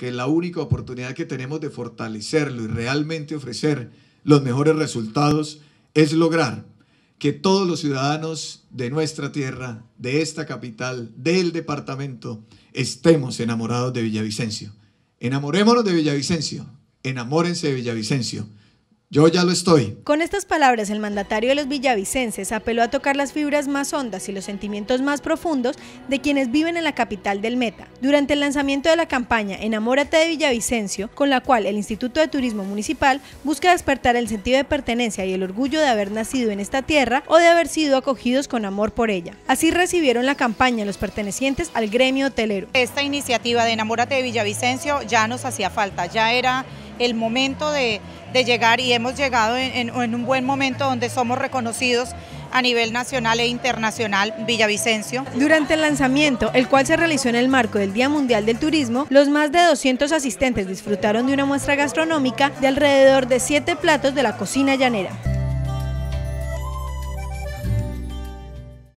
que la única oportunidad que tenemos de fortalecerlo y realmente ofrecer los mejores resultados es lograr que todos los ciudadanos de nuestra tierra, de esta capital, del departamento, estemos enamorados de Villavicencio. Enamorémonos de Villavicencio, enamórense de Villavicencio. Yo ya lo estoy. Con estas palabras, el mandatario de los villavicenses apeló a tocar las fibras más hondas y los sentimientos más profundos de quienes viven en la capital del Meta. Durante el lanzamiento de la campaña Enamórate de Villavicencio, con la cual el Instituto de Turismo Municipal busca despertar el sentido de pertenencia y el orgullo de haber nacido en esta tierra o de haber sido acogidos con amor por ella. Así recibieron la campaña los pertenecientes al gremio hotelero. Esta iniciativa de Enamórate de Villavicencio ya nos hacía falta, ya era el momento de, llegar y hemos llegado en, un buen momento donde somos reconocidos a nivel nacional e internacional Villavicencio. Durante el lanzamiento, el cual se realizó en el marco del Día Mundial del Turismo, los más de 200 asistentes disfrutaron de una muestra gastronómica de alrededor de siete platos de la cocina llanera.